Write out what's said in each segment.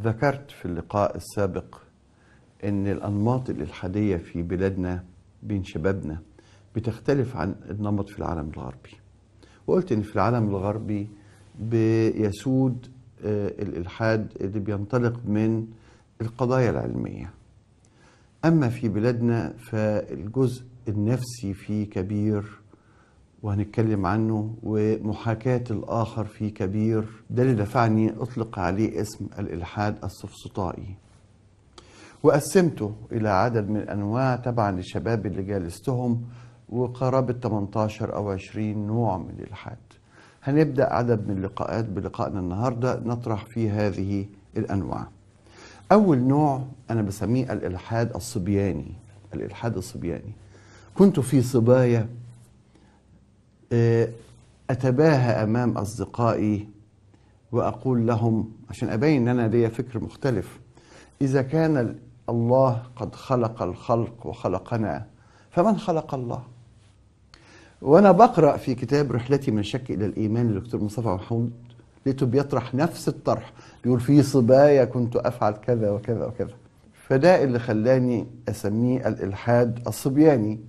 ذكرت في اللقاء السابق ان الانماط الالحاديه في بلادنا بين شبابنا بتختلف عن النمط في العالم الغربي وقلت ان في العالم الغربي بيسود آه، الالحاد اللي بينطلق من القضايا العلميه اما في بلادنا فالجزء النفسي فيه كبير وهنتكلم عنه ومحاكاة الآخر في كبير ده اللي دفعني أطلق عليه اسم الإلحاد السفسطائي وقسمته إلى عدد من الأنواع تبعا للشباب اللي جالستهم وقرابة 18 أو 20 نوع من الإلحاد هنبدأ عدد من اللقاءات بلقائنا النهاردة نطرح فيه هذه الأنواع أول نوع أنا بسميه الإلحاد الصبياني الإلحاد الصبياني كنت في صبايا آه، أتباهى أمام أصدقائي وأقول لهم عشان أبين أن أنا ليا فكر مختلف إذا كان الله قد خلق الخلق وخلقنا فمن خلق الله؟ وأنا بقرأ في كتاب رحلتي من الشك إلى الإيمان للدكتور مصطفى محمود لقيته بيطرح نفس الطرح بيقول في صبايا كنت أفعل كذا وكذا وكذا فده اللي خلاني أسميه الإلحاد الصبياني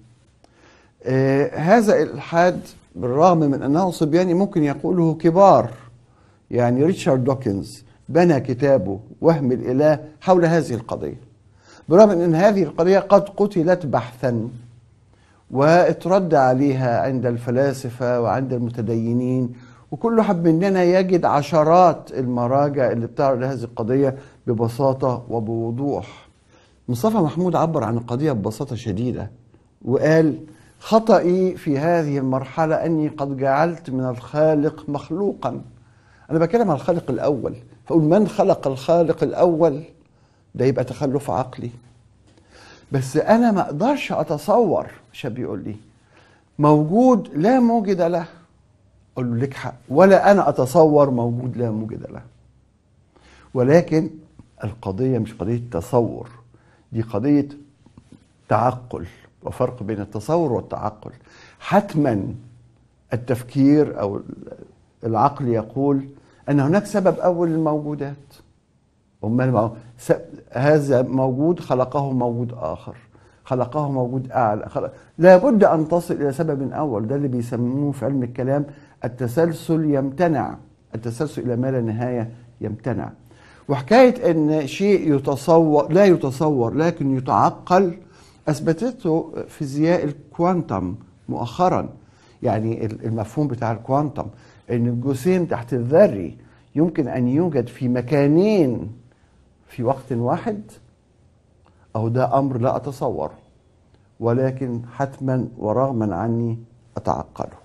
آه، هذا الالحاد بالرغم من انه صبياني ممكن يقوله كبار يعني ريتشارد دوكنز بنى كتابه وهم الاله حول هذه القضيه برغم ان هذه القضيه قد قتلت بحثا واترد عليها عند الفلاسفه وعند المتدينين وكل حب مننا يجد عشرات المراجع اللي بتعرض هذه القضيه ببساطه وبوضوح مصطفى محمود عبر عن القضيه ببساطه شديده وقال خطئي في هذه المرحلة أني قد جعلت من الخالق مخلوقا أنا بتكلم عن الخالق الأول فأقول من خلق الخالق الأول ده يبقى تخلف عقلي بس أنا ما أقدرش أتصور شاب بيقول لي موجود لا موجد له أقول له لك حق ولا أنا أتصور موجود لا موجد له ولكن القضية مش قضية تصور دي قضية تعقل وفرق بين التصور والتعقل حتما التفكير او العقل يقول ان هناك سبب اول للموجودات امال هذا موجود خلقه موجود اخر خلقه موجود اعلى خلق لا بد ان تصل الى سبب اول ده اللي بيسموه في علم الكلام التسلسل يمتنع التسلسل الى ما لا نهايه يمتنع وحكايه ان شيء يتصور لا يتصور لكن يتعقل اثبتته فيزياء الكوانتم مؤخرا يعني المفهوم بتاع الكوانتم ان الجسيم تحت الذري يمكن ان يوجد في مكانين في وقت واحد او ده امر لا اتصوره ولكن حتما ورغما عني اتعقله